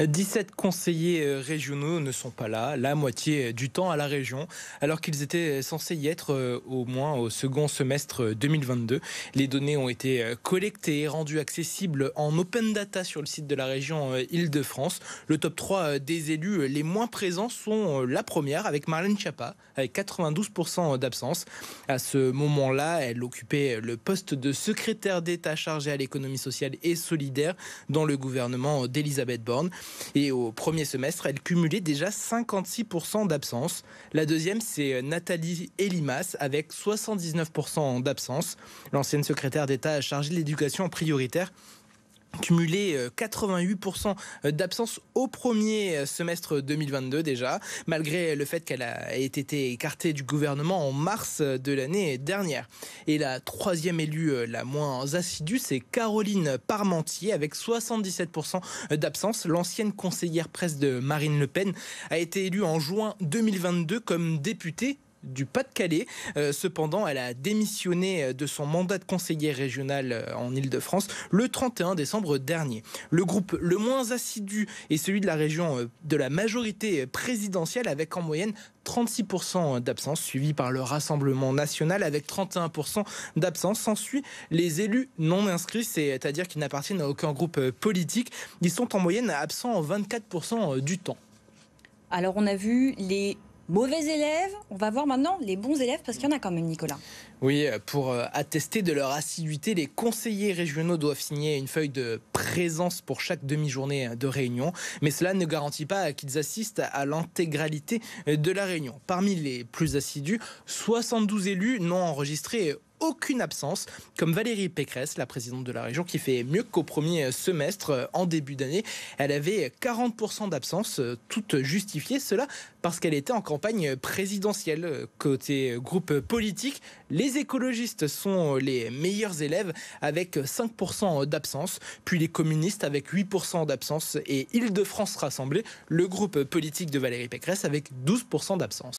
17 conseillers euh, régionaux ne sont pas là, la moitié euh, du temps à la région, alors qu'ils étaient euh, censés y être au moins au second semestre 2022. Les données ont été collectées et rendues accessibles en open data sur le site de la région Île-de-France. Le top 3 des élus les moins présents sont la première avec Marlène Chapa, avec 92% d'absence. À ce moment-là, elle occupait le poste de secrétaire d'État chargée à l'économie sociale et solidaire dans le gouvernement d'Elisabeth Borne. Et au premier semestre, elle cumulait déjà 56% d'absence. La deuxième, c'est euh, Nathalie Elimas avec 79% d'absence. L'ancienne secrétaire d'État chargée de l'éducation prioritaire cumulé 88% euh, euh, d'absence au premier euh, semestre 2022 déjà, malgré le fait qu'elle ait été écartée du gouvernement en mars de l'année dernière. Et la troisième élue la moins assidue, c'est Caroline Parmentier, avec 77% d'absence. L'ancienne conseillère presse de Marine Le Pen a été élue en juin 2022 comme députée du Pas-de-Calais. Euh, cependant, elle a démissionné euh, de son mandat de conseiller régional euh, en Ile-de-France le 31 décembre dernier. Le groupe le moins assidu est celui de la région de la majorité présidentielle avec en moyenne 36% d'absence, suivi par le Rassemblement national avec 31% d'absence. S'ensuit les élus non inscrits, c'est-à-dire qu'ils n'appartiennent à aucun groupe politique. Ils sont en moyenne absents en 24% du temps. Alors on a vu les mauvais élèves. On va voir maintenant les bons élèves parce qu'il y en a quand même, Nicolas. Oui, euh, pour euh, attester de leur assiduité, les conseillers régionaux doivent signer une feuille de présence pour chaque demi-journée de réunion, mais cela ne garantit pas qu'ils assistent à l'intégralité de la réunion. Parmi les plus assidus, 72 élus n'ont enregistré aucune absence, comme Valérie Pécresse, la présidente de la région, qui fait mieux qu'au premier semestre euh, en début d'année. Elle avait 40% d'absence, euh, toute justifiée, cela parce qu'elle était en campagne présidentielle. Côté groupe politique, les écologistes sont les meilleurs élèves avec 5% d'absence, puis les communistes avec 8% d'absence et Île-de-France rassemblée, le groupe politique de Valérie Pécresse avec 12% d'absence.